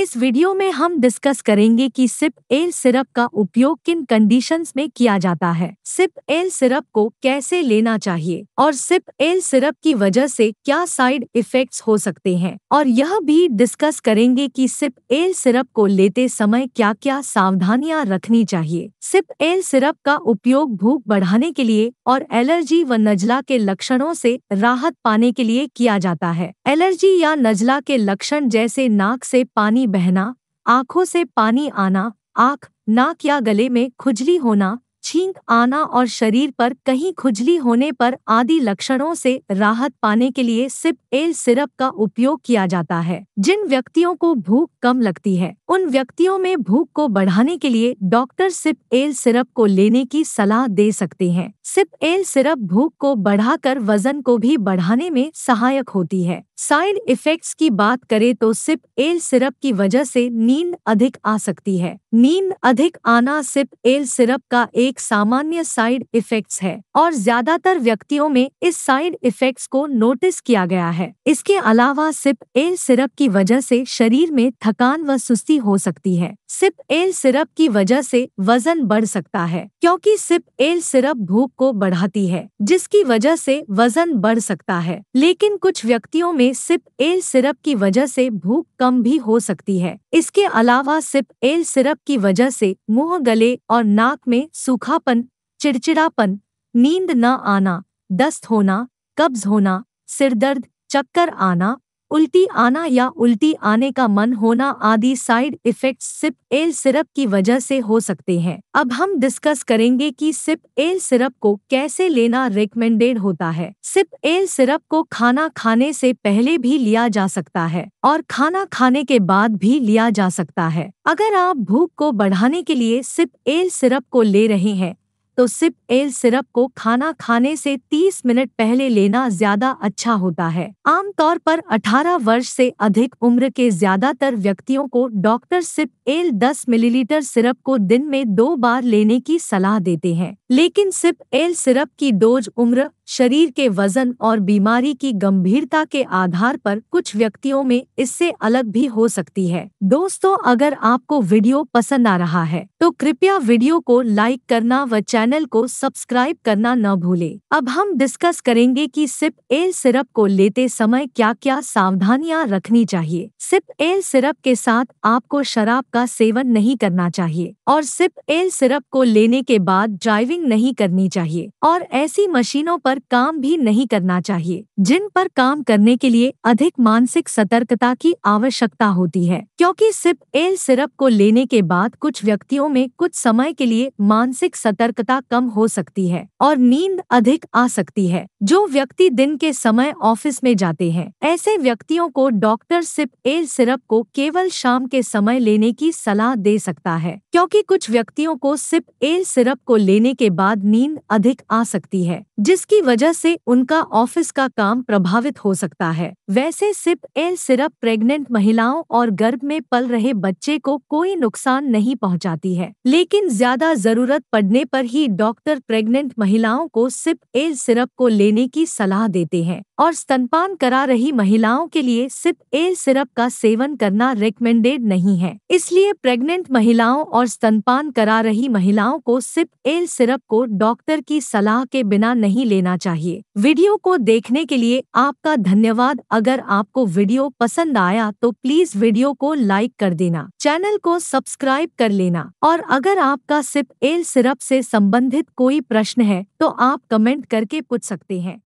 इस वीडियो में हम डिस्कस करेंगे कि सिप एल सिरप का उपयोग किन कंडीशंस में किया जाता है सिप एल सिरप को कैसे लेना चाहिए और सिप एल सिरप की वजह से क्या साइड इफेक्ट्स हो सकते हैं और यह भी डिस्कस करेंगे कि सिप एल सिरप को लेते समय क्या क्या सावधानियां रखनी चाहिए सिप एल सिरप का उपयोग भूख बढ़ाने के लिए और एलर्जी व नजला के लक्षणों से राहत पाने के लिए किया जाता है एलर्जी या नजला के लक्षण जैसे नाक से पानी बहना आंखों से पानी आना आंख नाक या गले में खुजली होना छींक आना और शरीर पर कहीं खुजली होने पर आदि लक्षणों से राहत पाने के लिए सिप एल सिरप का उपयोग किया जाता है जिन व्यक्तियों को भूख कम लगती है उन व्यक्तियों में भूख को बढ़ाने के लिए डॉक्टर सिप एल सिरप को लेने की सलाह दे सकते हैं सिप एल सिरप भूख को बढ़ाकर वजन को भी बढ़ाने में सहायक होती है साइड इफेक्ट्स की बात करें तो सिप एल सिरप की वजह से नींद अधिक आ सकती है नींद अधिक आना सिप एल सिरप का एक एक सामान्य साइड इफेक्ट्स है और ज्यादातर व्यक्तियों में इस साइड इफेक्ट्स को नोटिस किया गया है इसके अलावा सिप एल सिरप की वजह से शरीर में थकान व सुस्ती हो सकती है सिप एल सिरप की वजह से वजन बढ़ सकता है क्योंकि सिप एल सिरप भूख को बढ़ाती है जिसकी वजह से वजन बढ़ सकता है लेकिन कुछ व्यक्तियों में सिप एल सिरप की वजह से भूख कम भी हो सकती है इसके अलावा सिप एल सिरप की वजह से मुंह गले और नाक में सूख सूखापन चिड़चिड़ापन नींद न आना दस्त होना कब्ज होना सिरदर्द चक्कर आना उल्टी आना या उल्टी आने का मन होना आदि side effects sip L syrup की वजह से हो सकते हैं अब हम डिस्कस करेंगे कि सिप एल सिरप को कैसे लेना रिकमेंडेड होता है सिप एल सिरप को खाना खाने से पहले भी लिया जा सकता है और खाना खाने के बाद भी लिया जा सकता है अगर आप भूख को बढ़ाने के लिए सिप एल सिरप को ले रहे हैं तो सिप एल सिरप को खाना खाने से 30 मिनट पहले लेना ज्यादा अच्छा होता है आमतौर पर 18 वर्ष से अधिक उम्र के ज्यादातर व्यक्तियों को doctor sip L 10 millilitre syrup को दिन में दो बार लेने की सलाह देते हैं लेकिन सिप एल सिरप की डोज उम्र शरीर के वजन और बीमारी की गंभीरता के आधार पर कुछ व्यक्तियों में इससे अलग भी हो सकती है दोस्तों अगर आपको वीडियो पसंद आ रहा है तो कृपया वीडियो को लाइक करना व चैनल को सब्सक्राइब करना न भूले अब हम डिस्कस करेंगे कि सिप एल सिरप को लेते समय क्या क्या सावधानियां रखनी चाहिए सिप एल सिरप के साथ आपको शराब का सेवन नहीं करना चाहिए और सिप एल सिरप को लेने के बाद ड्राइविंग नहीं करनी चाहिए और ऐसी मशीनों पर काम भी नहीं करना चाहिए जिन पर काम करने के लिए अधिक मानसिक सतर्कता की आवश्यकता होती है क्योंकि सिर्फ एल सिरप को लेने के बाद कुछ व्यक्तियों में कुछ समय के लिए मानसिक सतर्कता कम हो सकती है और नींद अधिक आ सकती है जो व्यक्ति दिन के समय ऑफिस में जाते हैं ऐसे व्यक्तियों को डॉक्टर सिप एल सिरप को केवल शाम के समय लेने की सलाह दे सकता है क्योंकि कुछ व्यक्तियों को सिप एल सिरप को लेने के बाद नींद अधिक आ सकती है जिसकी वजह से उनका ऑफिस का काम प्रभावित हो सकता है वैसे सिप एल सिरप प्रेग्नेंट महिलाओं और गर्भ में पल रहे बच्चे को कोई नुकसान नहीं पहुंचाती है लेकिन ज्यादा जरूरत पड़ने पर ही डॉक्टर प्रेग्नेंट महिलाओं को सिप एल सिरप को लेने की सलाह देते हैं और स्तनपान करा रही महिलाओं के लिए सिप एल सिरप का सेवन करना रिकमेंडेड नहीं है इसलिए प्रेग्नेंट महिलाओं और स्तनपान करा रही महिलाओं को सिप एल सिरप को डॉक्टर की सलाह के बिना नहीं लेना करना चाहिए वीडियो को देखने के लिए आपका धन्यवाद अगर आपको वीडियो पसंद आया तो प्लीज वीडियो को लाइक कर देना चैनल को सब्सक्राइब कर लेना और अगर आपका सिप एल सिरप से संबंधित कोई प्रश्न है तो आप कमेंट करके पूछ सकते हैं